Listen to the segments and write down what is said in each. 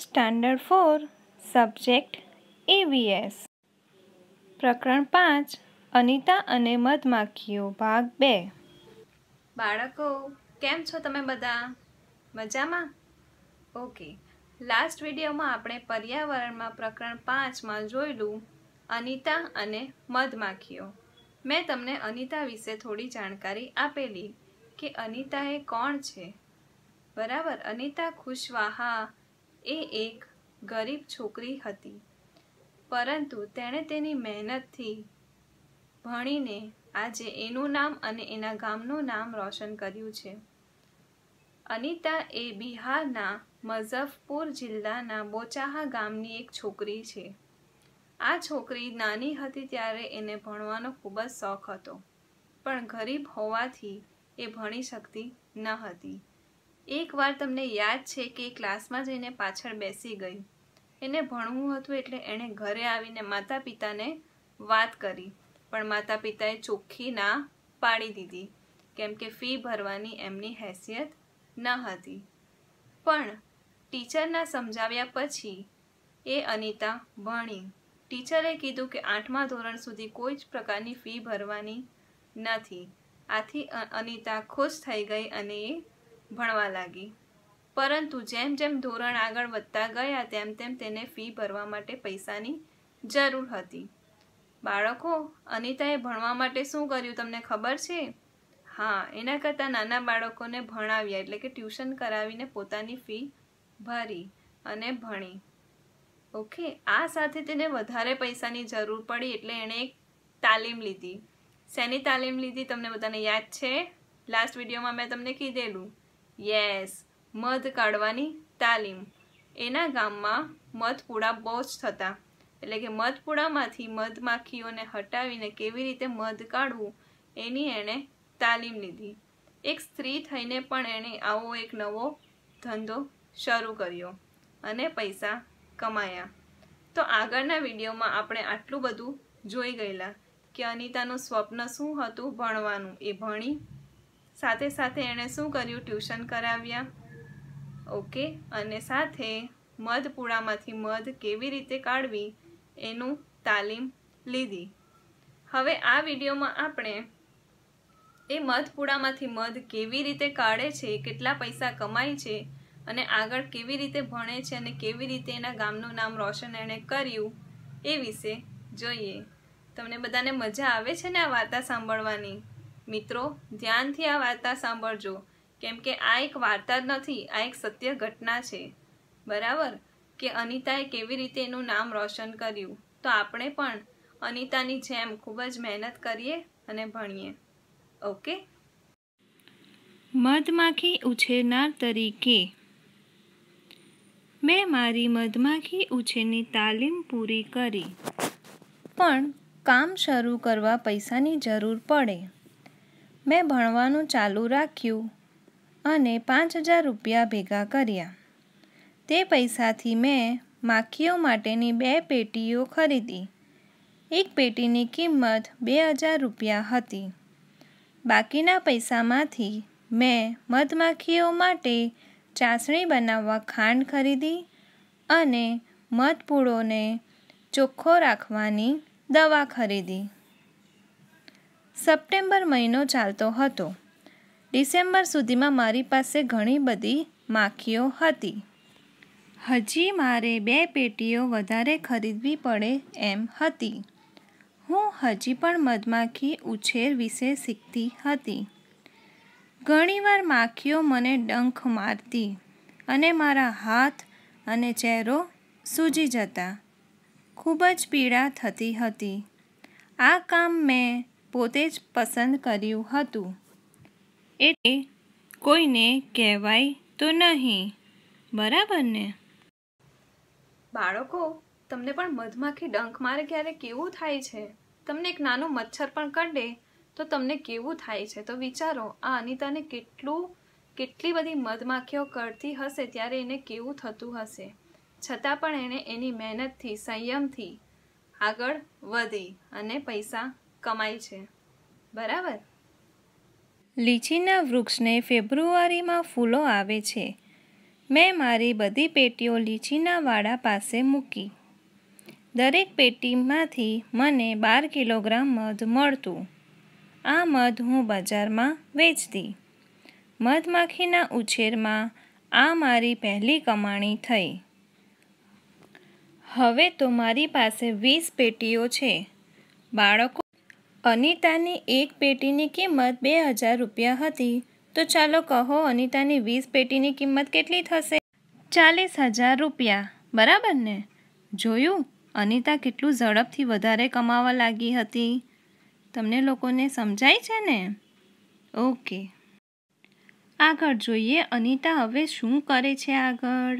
standard four subject AVS પ્રકરણ પાંચ અનિતા અને મધમાખીઓ ભાગ બે બાળકો કેમ છો તમે બધા મજામાં ઓકે લાસ્ટ વિડીયોમાં આપણે પર્યાવરણમાં પ્રકરણ પાંચમાં જોયેલું અનિતા અને મધમાખીઓ મેં તમને અનિતા વિશે થોડી જાણકારી આપેલી કે અનિતા એ કોણ છે બરાબર અનિતા ખુશવાહા એ એક ગરીબ છોકરી હતી પરંતુ તેણે તેની મહેનતથી ભણીને આજે એનું નામ અને એના ગામનું નામ રોશન કર્યું છે અનિતા એ બિહારના મઝફપુર જિલ્લાના બોચાહા ગામની એક છોકરી છે આ છોકરી નાની હતી ત્યારે એને ભણવાનો ખૂબ જ શોખ હતો પણ ગરીબ હોવાથી એ ભણી શકતી ન હતી એકવાર તમને યાદ છે કે એ ક્લાસમાં જઈને પાછળ બેસી ગઈ એને ભણવું હતું એટલે એણે ઘરે આવીને માતા પિતાને વાત કરી પણ માતા પિતાએ ચોખ્ખી ના પાડી દીધી કેમ કે ફી ભરવાની એમની હેસિયત ન હતી પણ ટીચરના સમજાવ્યા પછી એ અનિતા ભણી ટીચરે કીધું કે આઠમા ધોરણ સુધી કોઈ જ પ્રકારની ફી ભરવાની નથી આથી અનિતા ખુશ થઈ ગઈ અને એ ભણવા લાગી પરંતુ જેમ જેમ ધોરણ આગળ વધતા ગયા તેમ તેમ તેને ફી ભરવા માટે પૈસાની જરૂર હતી બાળકો અનિતાએ ભણવા માટે શું કર્યું તમને ખબર છે હા એના કરતાં નાના બાળકોને ભણાવ્યા એટલે કે ટ્યુશન કરાવીને પોતાની ફી ભરી અને ભણી ઓકે આ સાથે તેને વધારે પૈસાની જરૂર પડી એટલે એણે એક તાલીમ લીધી શેની તાલીમ લીધી તમને બધાને યાદ છે લાસ્ટ વિડીયોમાં મેં તમને કીધેલું યસ મધ કાઢવાની તાલીમ એના ગામમાં મધપુડા બહુ જ થતા એટલે કે મધપુડામાંથી મધમાખીઓને હટાવીને કેવી રીતે મધ કાઢવું એની એણે તાલીમ લીધી એક સ્ત્રી થઈને પણ એણે આવો એક નવો ધંધો શરૂ કર્યો અને પૈસા કમાયા તો આગળના વિડીયોમાં આપણે આટલું બધું જોઈ ગયેલા કે અનિતાનું સ્વપ્ન શું હતું ભણવાનું એ ભણી સાથે સાથે એણે શું કર્યું ટ્યુશન કરાવ્યા ઓકે અને સાથે મધપુડામાંથી મધ કેવી રીતે કાઢવી એનું તાલીમ લીધી હવે આ વિડીયોમાં આપણે એ મધપુડામાંથી મધ કેવી રીતે કાઢે છે કેટલા પૈસા કમાય છે અને આગળ કેવી રીતે ભણે છે અને કેવી રીતે એના ગામનું નામ રોશન એણે કર્યું એ વિશે જોઈએ તમને બધાને મજા આવે છે ને આ વાર્તા સાંભળવાની મિત્રો ધ્યાનથી આ વાર્તા સાંભળજો કેમ કે આ એક વાર્તા જ નથી આ એક સત્ય ઘટના છે બરાબર કે અનિતાએ કેવી રીતે એનું નામ રોશન કર્યું તો આપણે પણ અનિતાની જેમ ખૂબ જ મહેનત કરીએ અને ભણીએ ઓકે મધમાખી ઉછેરનાર તરીકે મેં મારી મધમાખી ઉછેરની તાલીમ પૂરી કરી પણ કામ શરૂ કરવા પૈસાની જરૂર પડે મેં ભણવાનું ચાલુ રાખ્યું અને પાંચ હજાર રૂપિયા ભેગા કર્યા તે પૈસાથી મેં માખીઓ માટેની બે પેટીઓ ખરીદી એક પેટીની કિંમત બે હજાર રૂપિયા હતી બાકીના પૈસામાંથી મેં મધમાખીઓ માટે ચાસણી બનાવવા ખાંડ ખરીદી અને મધપૂળોને ચોખ્ખો રાખવાની દવા ખરીદી સપ્ટેમ્બર મહિનો ચાલતો હતો ડિસેમ્બર સુધીમાં મારી પાસે ઘણી બધી માખીઓ હતી હજી મારે બે પેટીઓ વધારે ખરીદવી પડે એમ હતી હું હજી પણ મધમાખી ઉછેર વિશે શીખતી હતી ઘણીવાર માખીઓ મને ડંખ મારતી અને મારા હાથ અને ચહેરો સૂજી જતા ખૂબ જ પીડા થતી હતી આ કામ મેં પોતે જ પસંદ કર્યું હતું એટલે કોઈને કહેવાય તો નહીં બરાબર ને બાળકો તમને પણ મધમાખી ડંખ મારે ક્યારે કેવું થાય છે તમને એક નાનું મચ્છર પણ કંડે તો તમને કેવું થાય છે તો વિચારો આ અનિતાને કેટલું કેટલી બધી મધમાખીઓ કરતી હશે ત્યારે એને કેવું થતું હશે છતાં પણ એણે એની મહેનતથી સંયમથી આગળ વધી અને પૈસા કમાય છે બરાબર લીચીના વૃક્ષને ફેબ્રુઆરીમાં ફૂલો આવે છે મેં મારી બધી પેટીઓ લીચીના વાડા પાસે મૂકી દરેક પેટીમાંથી મને બાર કિલોગ્રામ મધ મળતું આ મધ હું બજારમાં વેચતી મધમાખીના ઉછેરમાં આ મારી પહેલી કમાણી થઈ હવે તો મારી પાસે વીસ પેટીઓ છે બાળકો અનિતાની એક પેટીની કિંમત બે હજાર રૂપિયા હતી તો ચાલો કહો અનિતાની વીસ પેટીની કિંમત કેટલી થશે ચાલીસ હજાર રૂપિયા બરાબર ને જોયું અનિતા કેટલું ઝડપથી વધારે કમાવા લાગી હતી તમને લોકોને સમજાય છે ને ઓકે આગળ જોઈએ અનિતા હવે શું કરે છે આગળ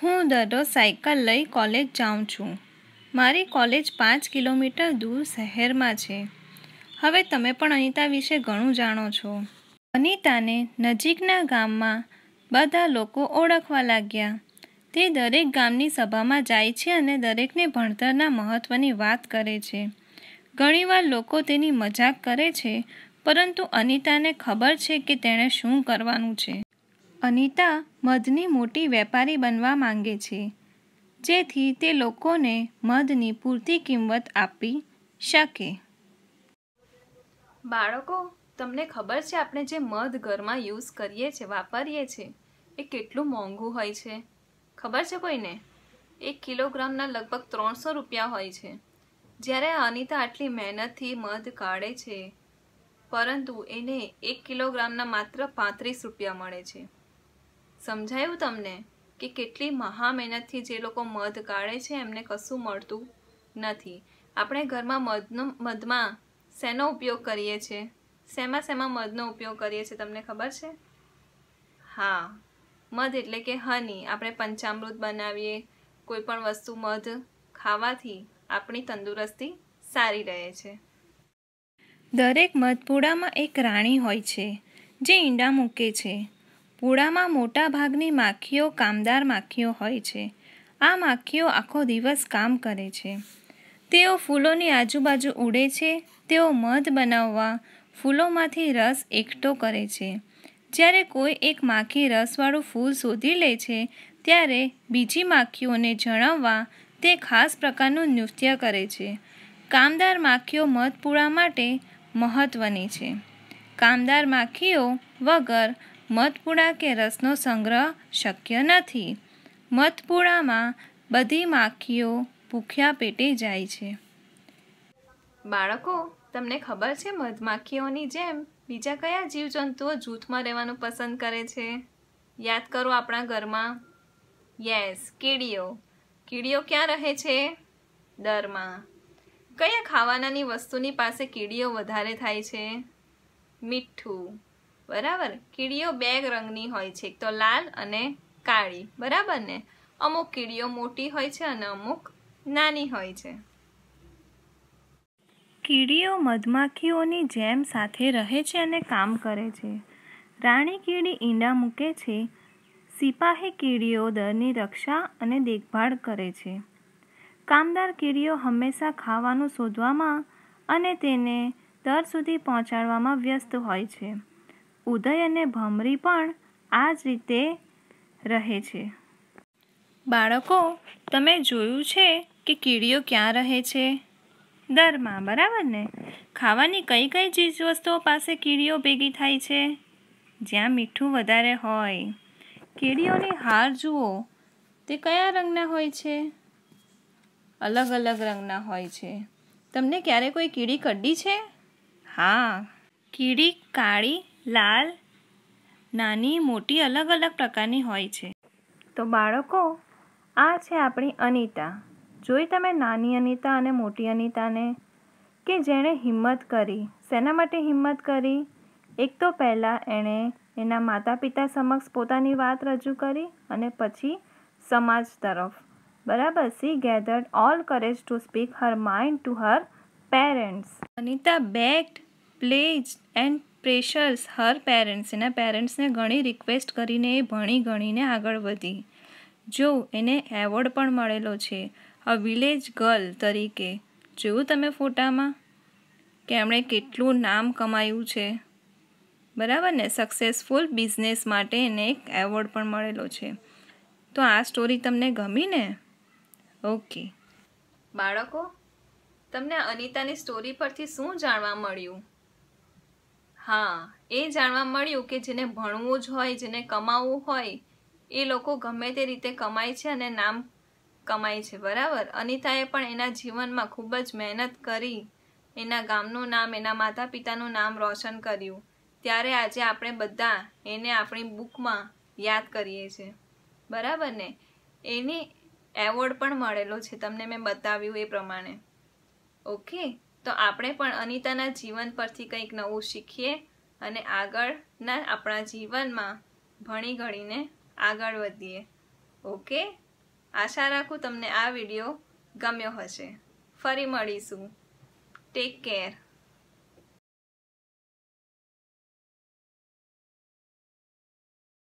હું દરરોજ સાયકલ લઈ કોલેજ જાઉં છું મારી કોલેજ પાંચ કિલોમીટર દૂર શહેરમાં છે હવે તમે પણ અનિતા વિશે ઘણું જાણો છો અનિતાને નજીકના ગામમાં બધા લોકો ઓળખવા લાગ્યા તે દરેક ગામની સભામાં જાય છે અને દરેકને ભણતરના મહત્ત્વની વાત કરે છે ઘણીવાર લોકો તેની મજાક કરે છે પરંતુ અનિતાને ખબર છે કે તેણે શું કરવાનું છે અનિતા મધની મોટી વેપારી બનવા માંગે છે જેથી તે લોકોને મધની પૂરતી કિંમત આપી શકે બાળકો તમને ખબર છે આપણે જે મધ ઘરમાં યુઝ કરીએ છીએ વાપરીએ છીએ એ કેટલું મોંઘું હોય છે ખબર છે કોઈને એક કિલોગ્રામના લગભગ ત્રણસો રૂપિયા હોય છે જ્યારે અનિતા આટલી મહેનતથી મધ કાઢે છે પરંતુ એને એક કિલોગ્રામના માત્ર પાંત્રીસ રૂપિયા મળે છે સમજાયું તમને કે કેટલી મહા મહેનતથી જે લોકો મધ કાઢે છે એમને કશું મળતું નથી આપણે ઘરમાં મધનો મધમાં શેનો ઉપયોગ કરીએ છીએ શેમાં શેમાં મધનો ઉપયોગ કરીએ છીએ તમને ખબર છે હા મધ એટલે કે હની આપણે પંચામૃત બનાવીએ કોઈ પણ વસ્તુ મધ ખાવાથી આપણી તંદુરસ્તી સારી રહે છે દરેક મધપુડામાં એક રાણી હોય છે જે ઈંડા મૂકે છે પૂળામાં મોટાભાગની માખીઓ કામદાર માખીઓ હોય છે આ માખીઓ આખો દિવસ કામ કરે છે તેઓ ફૂલોની આજુબાજુ ઉડે છે તેઓ મધ બનાવવા ફૂલોમાંથી રસ એકઠો કરે છે જ્યારે કોઈ એક માખી રસવાળું ફૂલ શોધી લે છે ત્યારે બીજી માખીઓને જણાવવા તે ખાસ પ્રકારનું નૃત્ય કરે છે કામદાર માખીઓ મધપૂળા માટે મહત્ત્વની છે કામદાર માખીઓ વગર મધપૂડા કે રસનો સંગ્રહ શક્ય નથી મધપૂડામાં બધી માખીઓ ભૂખ્યા પેટે જાય છે બાળકો તમને ખબર છે મધમાખીઓની જેમ બીજા કયા જીવજંતુઓ જૂથમાં રહેવાનું પસંદ કરે છે યાદ કરો આપણા ઘરમાં યસ કીડીઓ કીડીઓ ક્યાં રહે છે દરમાં કયા ખાવાનાની વસ્તુની પાસે કીડીઓ વધારે થાય છે મીઠું બરાબર કીડીઓ બે રંગની હોય છે એક તો લાલ અને કાળી બરાબર ને અમુક કીડીઓ મોટી હોય છે અને અમુક નાની હોય છે કીડીઓ મધમાખીઓની જેમ સાથે રહે છે અને કામ કરે છે રાણી કીડી ઈંડા મૂકે છે સિપાહી કીડીઓ દરની રક્ષા અને દેખભાળ કરે છે કામદાર કીડીઓ હંમેશા ખાવાનું શોધવામાં અને તેને દર સુધી પહોંચાડવામાં વ્યસ્ત હોય છે ઉદય અને ભમરી પણ આ જ રીતે રહે છે બાળકો તમે જોયું છે કે કીડીઓ ક્યાં રહે છે દરમાં બરાબર ને ખાવાની કઈ કઈ ચીજવસ્તુઓ પાસે કીડીઓ ભેગી થાય છે જ્યાં મીઠું વધારે હોય કીડીઓની હાર જુઓ તે કયા રંગના હોય છે અલગ અલગ રંગના હોય છે તમને ક્યારે કોઈ કીડી કડી છે હા કીડી કાળી લાલ નાની મોટી અલગ અલગ પ્રકારની હોય છે તો બાળકો આ છે આપણી અનિતા જોઈ તમે નાની અનિતા અને મોટી અનિતાને કે જેણે હિંમત કરી શેના માટે હિંમત કરી એક તો પહેલાં એણે એના માતા પિતા સમક્ષ પોતાની વાત રજૂ કરી અને પછી સમાજ તરફ બરાબર she gathered all courage to speak her mind to her parents Anita backed pledge and pressures her parents એના પેરેન્ટ્સને ઘણી રિક્વેસ્ટ કરીને એ ભણી ગણીને આગળ વધી જો એને એવોર્ડ પણ મળેલો છે અ વિલેજ ગર્લ તરીકે જોયું તમે ફોટામાં કે એમણે કેટલું નામ કમાયું છે બરાબર ને સક્સેસફુલ બિઝનેસ માટે એને એક એવોર્ડ પણ મળેલો છે તો આ સ્ટોરી તમને ગમી ને ઓકે બાળકો તમને અનિતાની સ્ટોરી પરથી શું જાણવા મળ્યું હા એ જાણવા મળ્યું કે જેને ભણવું જ હોય જેને કમાવવું હોય એ લોકો ગમે તે રીતે કમાય છે અને નામ કમાય છે બરાબર અનિતાએ પણ એના જીવનમાં ખૂબ જ મહેનત કરી એના ગામનું નામ એના માતા પિતાનું નામ રોશન કર્યું ત્યારે આજે આપણે બધા એને આપણી બુકમાં યાદ કરીએ છીએ બરાબર ને એની એવોર્ડ પણ મળેલો છે તમને મેં બતાવ્યું એ પ્રમાણે ઓકે તો આપણે પણ અનિતાના જીવન પરથી કંઈક નવું શીખીએ અને આગળના આપણા જીવનમાં ભણી ગણીને આગળ વધીએ ઓકે આશા રાખું તમને આ વિડીયો ગમ્યો હશે ફરી મળીશું ટેક કેર